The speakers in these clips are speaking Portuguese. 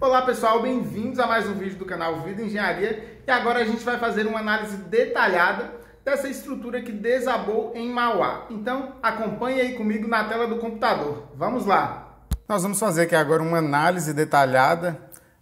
Olá pessoal, bem-vindos a mais um vídeo do canal Vida Engenharia e agora a gente vai fazer uma análise detalhada dessa estrutura que desabou em Mauá. Então acompanhe aí comigo na tela do computador. Vamos lá! Nós vamos fazer aqui agora uma análise detalhada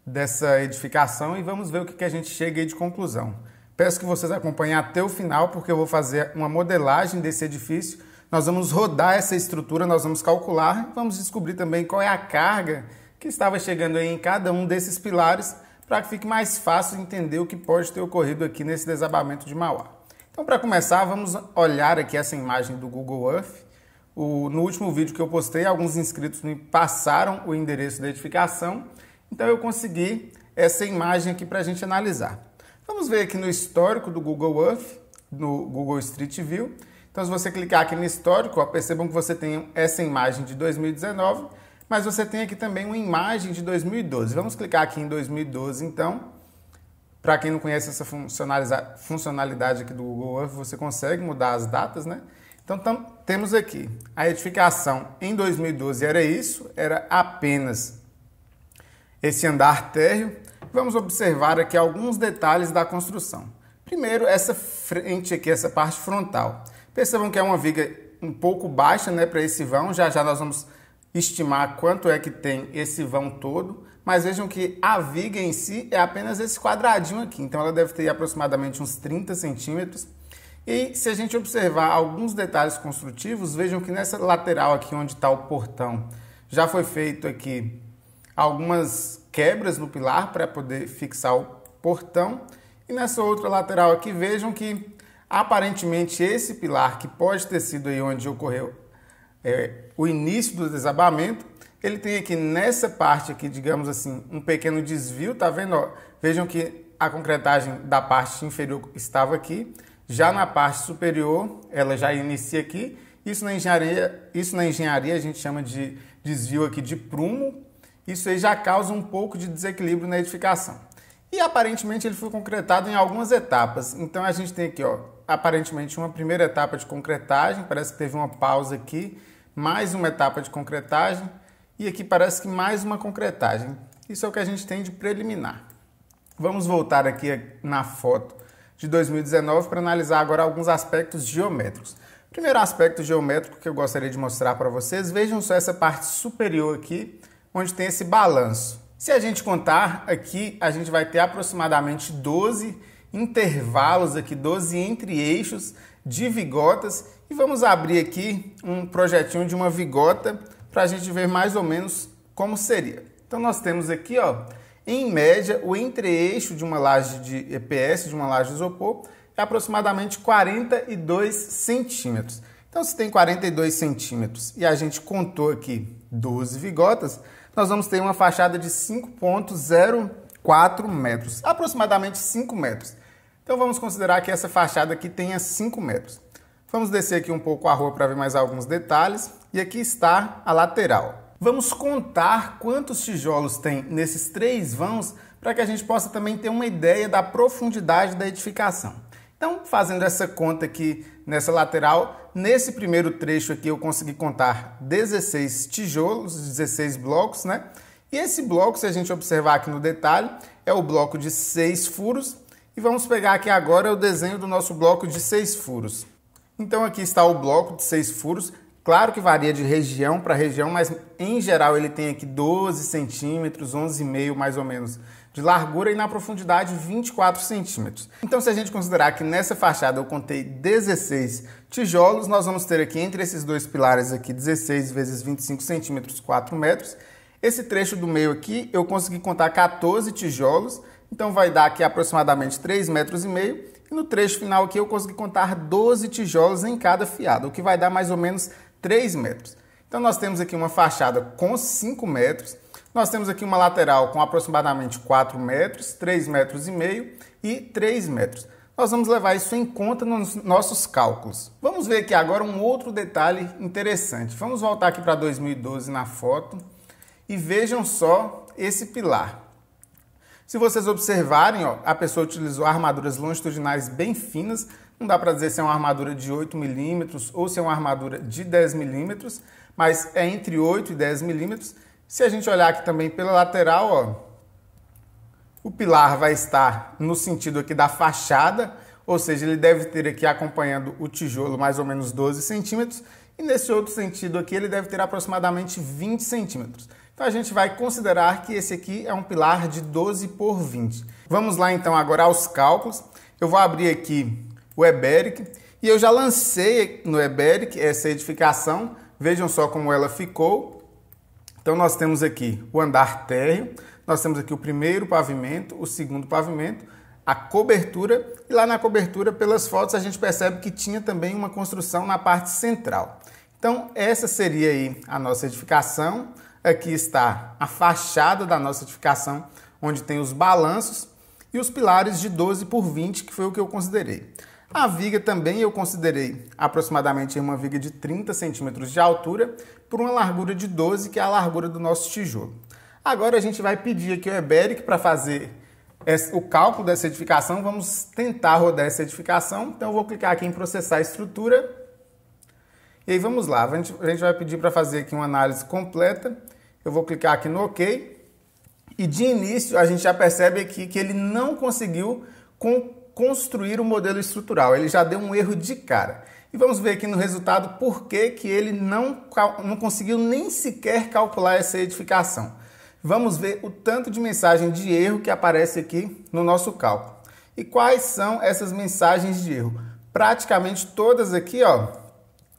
dessa edificação e vamos ver o que a gente chega aí de conclusão. Peço que vocês acompanhem até o final porque eu vou fazer uma modelagem desse edifício. Nós vamos rodar essa estrutura, nós vamos calcular, vamos descobrir também qual é a carga que estava chegando em cada um desses pilares para que fique mais fácil entender o que pode ter ocorrido aqui nesse desabamento de Mauá. Então, para começar, vamos olhar aqui essa imagem do Google Earth. O, no último vídeo que eu postei, alguns inscritos me passaram o endereço da edificação, então eu consegui essa imagem aqui para a gente analisar. Vamos ver aqui no histórico do Google Earth, no Google Street View. Então, se você clicar aqui no histórico, ó, percebam que você tem essa imagem de 2019 mas você tem aqui também uma imagem de 2012. Vamos clicar aqui em 2012, então. Para quem não conhece essa funcionalidade aqui do Google Earth, você consegue mudar as datas, né? Então temos aqui a edificação em 2012 era isso, era apenas esse andar térreo. Vamos observar aqui alguns detalhes da construção. Primeiro, essa frente aqui, essa parte frontal. Percebam que é uma viga um pouco baixa né, para esse vão, já já nós vamos estimar quanto é que tem esse vão todo, mas vejam que a viga em si é apenas esse quadradinho aqui, então ela deve ter aproximadamente uns 30 centímetros. E se a gente observar alguns detalhes construtivos, vejam que nessa lateral aqui onde está o portão, já foi feito aqui algumas quebras no pilar para poder fixar o portão. E nessa outra lateral aqui, vejam que aparentemente esse pilar, que pode ter sido aí onde ocorreu é, o início do desabamento, ele tem aqui nessa parte aqui, digamos assim, um pequeno desvio, tá vendo? Ó, vejam que a concretagem da parte inferior estava aqui, já na parte superior, ela já inicia aqui. Isso na engenharia, isso na engenharia a gente chama de desvio aqui de prumo. Isso aí já causa um pouco de desequilíbrio na edificação. E aparentemente ele foi concretado em algumas etapas. Então a gente tem aqui, ó, aparentemente uma primeira etapa de concretagem, parece que teve uma pausa aqui mais uma etapa de concretagem e aqui parece que mais uma concretagem. Isso é o que a gente tem de preliminar. Vamos voltar aqui na foto de 2019 para analisar agora alguns aspectos geométricos. Primeiro aspecto geométrico que eu gostaria de mostrar para vocês, vejam só essa parte superior aqui, onde tem esse balanço. Se a gente contar aqui, a gente vai ter aproximadamente 12 intervalos aqui, 12 entre eixos de vigotas e vamos abrir aqui um projetinho de uma vigota para a gente ver mais ou menos como seria. Então nós temos aqui, ó, em média, o entre-eixo de uma laje de EPS, de uma laje de isopor, é aproximadamente 42 centímetros. Então, se tem 42 centímetros e a gente contou aqui 12 vigotas, nós vamos ter uma fachada de 5,04 metros, aproximadamente 5 metros. Então vamos considerar que essa fachada aqui tenha 5 metros. Vamos descer aqui um pouco a rua para ver mais alguns detalhes. E aqui está a lateral. Vamos contar quantos tijolos tem nesses três vãos para que a gente possa também ter uma ideia da profundidade da edificação. Então, fazendo essa conta aqui nessa lateral, nesse primeiro trecho aqui eu consegui contar 16 tijolos, 16 blocos, né? E esse bloco, se a gente observar aqui no detalhe, é o bloco de seis furos e vamos pegar aqui agora o desenho do nosso bloco de seis furos. Então aqui está o bloco de seis furos. Claro que varia de região para região, mas em geral ele tem aqui 12 centímetros, 11,5 mais ou menos de largura e na profundidade 24 centímetros. Então se a gente considerar que nessa fachada eu contei 16 tijolos, nós vamos ter aqui entre esses dois pilares aqui 16 vezes 25 centímetros, 4 metros. Esse trecho do meio aqui eu consegui contar 14 tijolos então vai dar aqui aproximadamente 3,5 metros e meio. E no trecho final aqui eu consegui contar 12 tijolos em cada fiada, o que vai dar mais ou menos 3 metros. Então nós temos aqui uma fachada com 5 metros, nós temos aqui uma lateral com aproximadamente 4 metros, 3 metros e meio e 3 metros. Nós vamos levar isso em conta nos nossos cálculos. Vamos ver aqui agora um outro detalhe interessante. Vamos voltar aqui para 2012 na foto e vejam só esse pilar. Se vocês observarem, ó, a pessoa utilizou armaduras longitudinais bem finas, não dá para dizer se é uma armadura de 8 milímetros ou se é uma armadura de 10 milímetros, mas é entre 8 e 10 milímetros. Se a gente olhar aqui também pela lateral, ó, o pilar vai estar no sentido aqui da fachada, ou seja, ele deve ter aqui acompanhando o tijolo mais ou menos 12 centímetros, e nesse outro sentido aqui ele deve ter aproximadamente 20 centímetros. Então a gente vai considerar que esse aqui é um pilar de 12 por 20. Vamos lá então agora aos cálculos. Eu vou abrir aqui o Eberic e eu já lancei no Eberic essa edificação. Vejam só como ela ficou. Então nós temos aqui o andar térreo, nós temos aqui o primeiro pavimento, o segundo pavimento, a cobertura e lá na cobertura pelas fotos a gente percebe que tinha também uma construção na parte central. Então essa seria aí a nossa edificação. Aqui está a fachada da nossa edificação, onde tem os balanços e os pilares de 12 por 20, que foi o que eu considerei. A viga também eu considerei aproximadamente uma viga de 30 centímetros de altura por uma largura de 12, que é a largura do nosso tijolo. Agora a gente vai pedir aqui o Eberic para fazer o cálculo dessa edificação. Vamos tentar rodar essa edificação. Então eu vou clicar aqui em processar a estrutura. E aí vamos lá, a gente vai pedir para fazer aqui uma análise completa eu vou clicar aqui no OK. E de início, a gente já percebe aqui que ele não conseguiu con construir o um modelo estrutural. Ele já deu um erro de cara. E vamos ver aqui no resultado por que, que ele não, não conseguiu nem sequer calcular essa edificação. Vamos ver o tanto de mensagem de erro que aparece aqui no nosso cálculo. E quais são essas mensagens de erro? Praticamente todas aqui ó,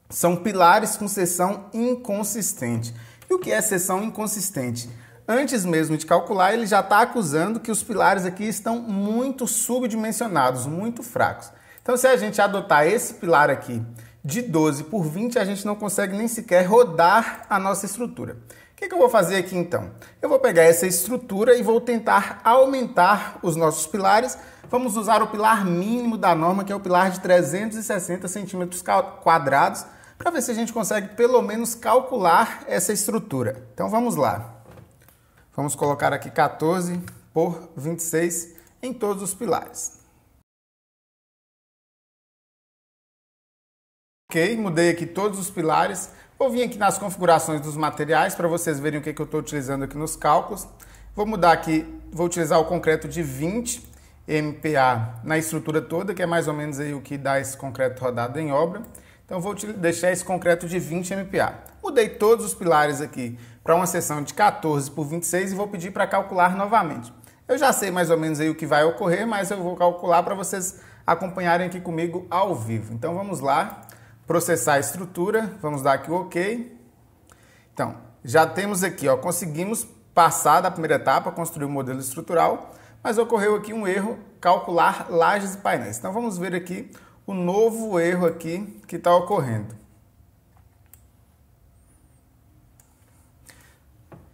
são pilares com seção inconsistente. E o que é sessão inconsistente? Antes mesmo de calcular, ele já está acusando que os pilares aqui estão muito subdimensionados, muito fracos. Então, se a gente adotar esse pilar aqui de 12 por 20, a gente não consegue nem sequer rodar a nossa estrutura. O que, que, eu vou fazer aqui então? Eu vou pegar essa estrutura e vou tentar aumentar os nossos pilares. Vamos usar o pilar mínimo da norma, que é o pilar de 360 centímetros quadrados, para ver se a gente consegue pelo menos calcular essa estrutura. Então vamos lá. Vamos colocar aqui 14 por 26 em todos os pilares. Ok, mudei aqui todos os pilares. Vou vir aqui nas configurações dos materiais para vocês verem o que, que eu estou utilizando aqui nos cálculos. Vou mudar aqui, vou utilizar o concreto de 20 MPa na estrutura toda, que é mais ou menos aí o que dá esse concreto rodado em obra. Então vou deixar esse concreto de 20 MPa. Mudei todos os pilares aqui para uma seção de 14 por 26 e vou pedir para calcular novamente. Eu já sei mais ou menos aí o que vai ocorrer, mas eu vou calcular para vocês acompanharem aqui comigo ao vivo. Então vamos lá, processar a estrutura, vamos dar aqui o OK. Então, já temos aqui, ó, conseguimos passar da primeira etapa, construir o um modelo estrutural, mas ocorreu aqui um erro calcular lajes e painéis. Então vamos ver aqui o novo erro aqui que está ocorrendo.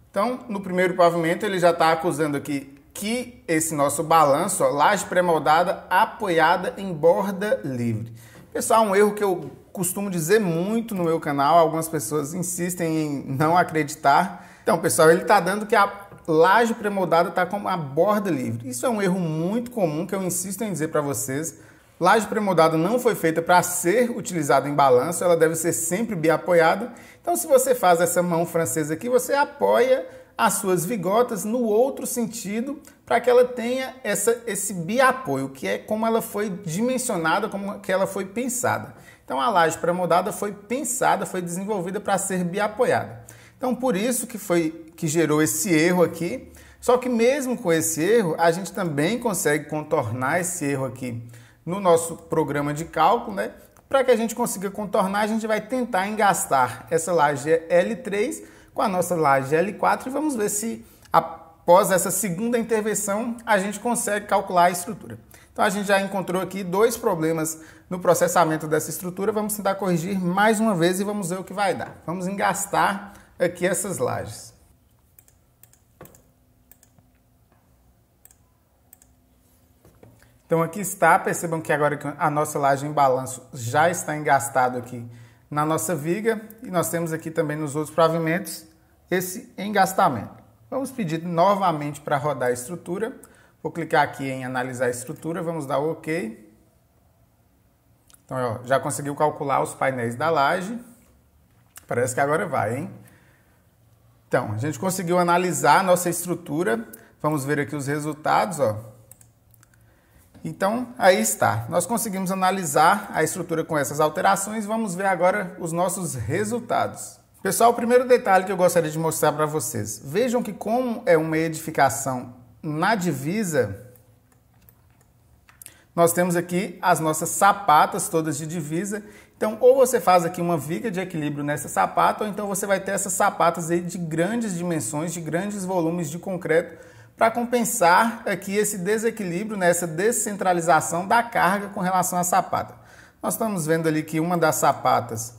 Então, no primeiro pavimento, ele já está acusando aqui que esse nosso balanço, ó, laje pré-moldada apoiada em borda livre. Pessoal, um erro que eu costumo dizer muito no meu canal, algumas pessoas insistem em não acreditar. Então, pessoal, ele está dando que a laje pré-moldada está com a borda livre. Isso é um erro muito comum que eu insisto em dizer para vocês Laje premodada não foi feita para ser utilizada em balanço, ela deve ser sempre bem apoiada. Então, se você faz essa mão francesa aqui, você apoia as suas vigotas no outro sentido para que ela tenha essa, esse biapoio, que é como ela foi dimensionada, como que ela foi pensada. Então, a laje premodada foi pensada, foi desenvolvida para ser biapoiada. Então, por isso que foi que gerou esse erro aqui. Só que mesmo com esse erro, a gente também consegue contornar esse erro aqui no nosso programa de cálculo, né? Para que a gente consiga contornar, a gente vai tentar engastar essa laje L3 com a nossa laje L4 e vamos ver se após essa segunda intervenção a gente consegue calcular a estrutura. Então a gente já encontrou aqui dois problemas no processamento dessa estrutura, vamos tentar corrigir mais uma vez e vamos ver o que vai dar. Vamos engastar aqui essas lajes. Então aqui está, percebam que agora a nossa laje em balanço já está engastado aqui na nossa viga e nós temos aqui também nos outros pavimentos esse engastamento. Vamos pedir novamente para rodar a estrutura. Vou clicar aqui em analisar a estrutura, vamos dar OK. Então, ó, já conseguiu calcular os painéis da laje. Parece que agora vai, hein? Então, a gente conseguiu analisar a nossa estrutura. Vamos ver aqui os resultados, ó. Então, aí está. Nós conseguimos analisar a estrutura com essas alterações. Vamos ver agora os nossos resultados. Pessoal, o primeiro detalhe que eu gostaria de mostrar para vocês. Vejam que como é uma edificação na divisa, nós temos aqui as nossas sapatas todas de divisa. Então, ou você faz aqui uma viga de equilíbrio nessa sapata, ou então você vai ter essas sapatas aí de grandes dimensões, de grandes volumes de concreto para compensar aqui esse desequilíbrio, né, essa descentralização da carga com relação à sapata. Nós estamos vendo ali que uma das sapatas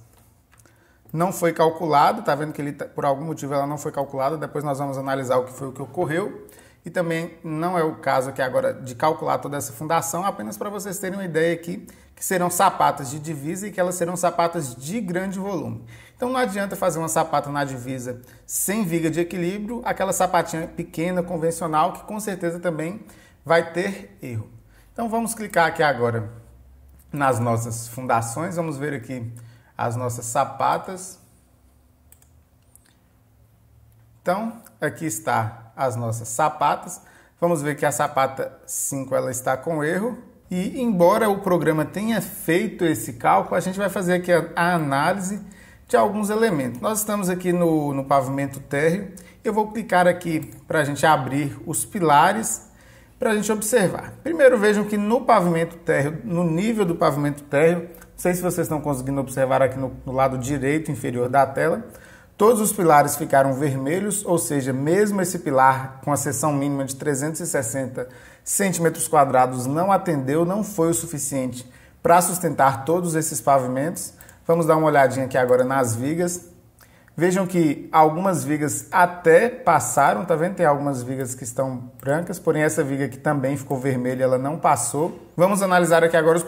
não foi calculada, está vendo que ele, tá, por algum motivo ela não foi calculada, depois nós vamos analisar o que foi o que ocorreu. E também não é o caso aqui agora de calcular toda essa fundação, apenas para vocês terem uma ideia aqui que serão sapatas de divisa e que elas serão sapatas de grande volume. Então não adianta fazer uma sapata na divisa sem viga de equilíbrio, aquela sapatinha pequena, convencional, que com certeza também vai ter erro. Então vamos clicar aqui agora nas nossas fundações, vamos ver aqui as nossas sapatas. Então, aqui está as nossas sapatas. Vamos ver que a sapata 5 ela está com erro. E embora o programa tenha feito esse cálculo, a gente vai fazer aqui a, a análise de alguns elementos. Nós estamos aqui no, no pavimento térreo. Eu vou clicar aqui para a gente abrir os pilares para a gente observar. Primeiro vejam que no pavimento térreo, no nível do pavimento térreo, não sei se vocês estão conseguindo observar aqui no, no lado direito inferior da tela, Todos os pilares ficaram vermelhos, ou seja, mesmo esse pilar com a seção mínima de 360 centímetros quadrados não atendeu, não foi o suficiente para sustentar todos esses pavimentos. Vamos dar uma olhadinha aqui agora nas vigas. Vejam que algumas vigas até passaram, tá vendo? Tem algumas vigas que estão brancas, porém essa viga que também ficou vermelha, ela não passou. Vamos analisar aqui agora os,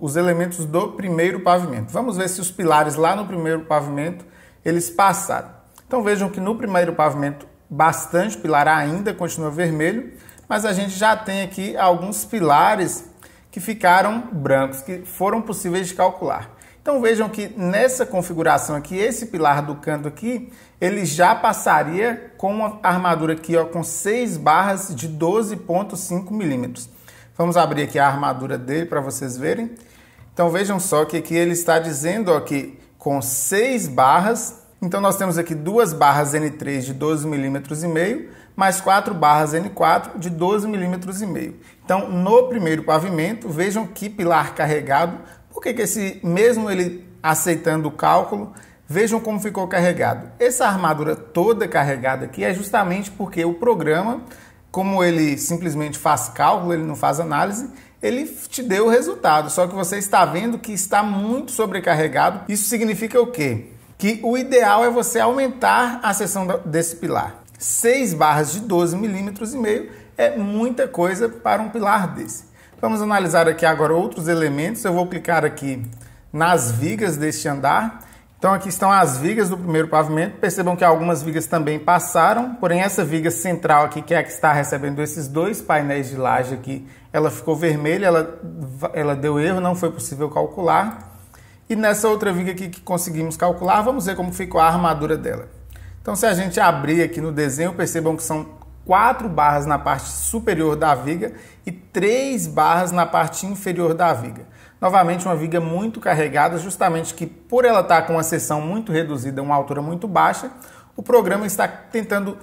os elementos do primeiro pavimento. Vamos ver se os pilares lá no primeiro pavimento, eles passaram. Então vejam que no primeiro pavimento, bastante pilar ainda continua vermelho, mas a gente já tem aqui alguns pilares que ficaram brancos, que foram possíveis de calcular. Então vejam que nessa configuração aqui, esse pilar do canto aqui, ele já passaria com uma armadura aqui ó, com 6 barras de 12.5 milímetros. Vamos abrir aqui a armadura dele para vocês verem. Então vejam só que aqui ele está dizendo ó, que com 6 barras, então nós temos aqui duas barras N3 de 12 milímetros e meio, mais quatro barras N4 de 12 milímetros e meio. Então no primeiro pavimento, vejam que pilar carregado por que, que esse, mesmo ele aceitando o cálculo, vejam como ficou carregado? Essa armadura toda carregada aqui é justamente porque o programa, como ele simplesmente faz cálculo, ele não faz análise, ele te deu o resultado, só que você está vendo que está muito sobrecarregado. Isso significa o quê? Que o ideal é você aumentar a seção desse pilar. 6 barras de 12 milímetros e meio é muita coisa para um pilar desse. Vamos analisar aqui agora outros elementos. Eu vou clicar aqui nas vigas deste andar. Então aqui estão as vigas do primeiro pavimento. Percebam que algumas vigas também passaram, porém essa viga central aqui, que é a que está recebendo esses dois painéis de laje aqui, ela ficou vermelha, ela, ela deu erro, não foi possível calcular. E nessa outra viga aqui que conseguimos calcular, vamos ver como ficou a armadura dela. Então se a gente abrir aqui no desenho, percebam que são quatro barras na parte superior da viga e três barras na parte inferior da viga. Novamente, uma viga muito carregada, justamente que por ela estar com uma seção muito reduzida, uma altura muito baixa, o programa está tentando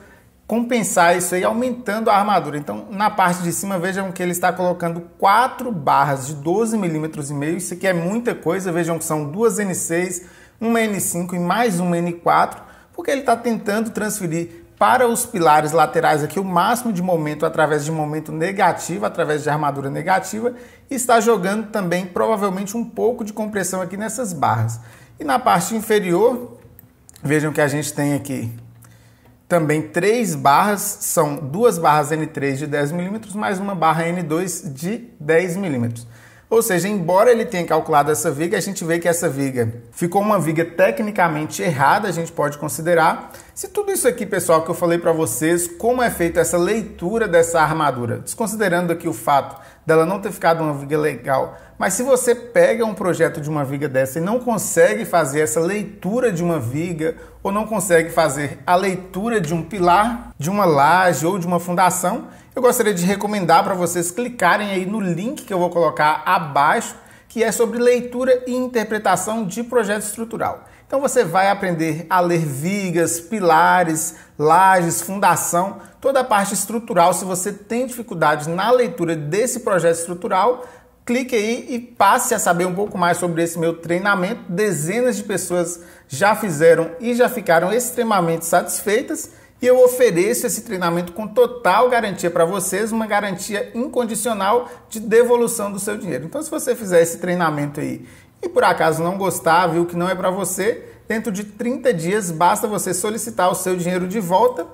compensar isso aí, aumentando a armadura. Então, na parte de cima, vejam que ele está colocando quatro barras de 12 milímetros e meio. Isso aqui é muita coisa. Vejam que são duas N6, uma N5 e mais uma N4, porque ele está tentando transferir para os pilares laterais aqui, o máximo de momento através de momento negativo, através de armadura negativa, está jogando também provavelmente um pouco de compressão aqui nessas barras. E na parte inferior, vejam que a gente tem aqui também três barras, são duas barras N3 de 10 milímetros, mais uma barra N2 de 10 milímetros. Ou seja, embora ele tenha calculado essa viga, a gente vê que essa viga ficou uma viga tecnicamente errada, a gente pode considerar. Se tudo isso aqui, pessoal, que eu falei para vocês, como é feita essa leitura dessa armadura, desconsiderando aqui o fato dela não ter ficado uma viga legal, mas se você pega um projeto de uma viga dessa e não consegue fazer essa leitura de uma viga, ou não consegue fazer a leitura de um pilar, de uma laje ou de uma fundação, eu gostaria de recomendar para vocês clicarem aí no link que eu vou colocar abaixo, que é sobre leitura e interpretação de projeto estrutural. Então você vai aprender a ler vigas, pilares, lajes, fundação, toda a parte estrutural. Se você tem dificuldade na leitura desse projeto estrutural, clique aí e passe a saber um pouco mais sobre esse meu treinamento. Dezenas de pessoas já fizeram e já ficaram extremamente satisfeitas. E eu ofereço esse treinamento com total garantia para vocês, uma garantia incondicional de devolução do seu dinheiro. Então, se você fizer esse treinamento aí e por acaso não gostar, viu que não é para você, dentro de 30 dias basta você solicitar o seu dinheiro de volta,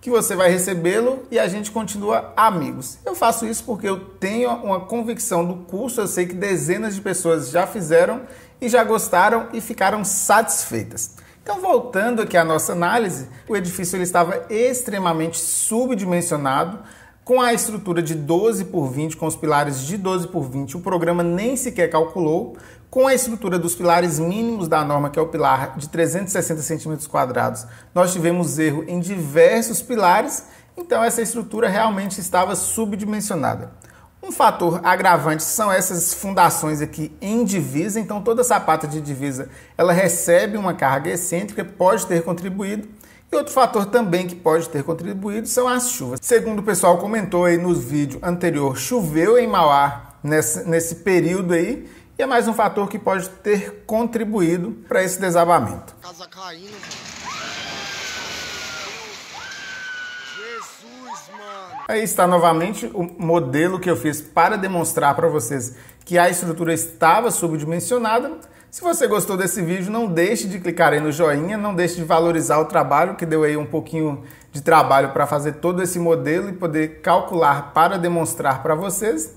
que você vai recebê-lo e a gente continua amigos. Eu faço isso porque eu tenho uma convicção do curso, eu sei que dezenas de pessoas já fizeram e já gostaram e ficaram satisfeitas. Então, voltando aqui à nossa análise, o edifício ele estava extremamente subdimensionado, com a estrutura de 12 por 20, com os pilares de 12 por 20, o programa nem sequer calculou, com a estrutura dos pilares mínimos da norma, que é o pilar de 360 centímetros quadrados, nós tivemos erro em diversos pilares, então essa estrutura realmente estava subdimensionada. Um fator agravante são essas fundações aqui em divisa, então toda sapata de divisa ela recebe uma carga excêntrica, pode ter contribuído. E outro fator também que pode ter contribuído são as chuvas. Segundo o pessoal comentou aí no vídeo anterior, choveu em Mauá nesse, nesse período aí, e é mais um fator que pode ter contribuído para esse desabamento. Casa caindo. Aí está novamente o modelo que eu fiz para demonstrar para vocês que a estrutura estava subdimensionada. Se você gostou desse vídeo, não deixe de clicar aí no joinha, não deixe de valorizar o trabalho que deu aí um pouquinho de trabalho para fazer todo esse modelo e poder calcular para demonstrar para vocês.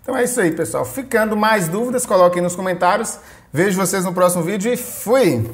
Então é isso aí, pessoal. Ficando mais dúvidas, coloquem nos comentários. Vejo vocês no próximo vídeo e fui!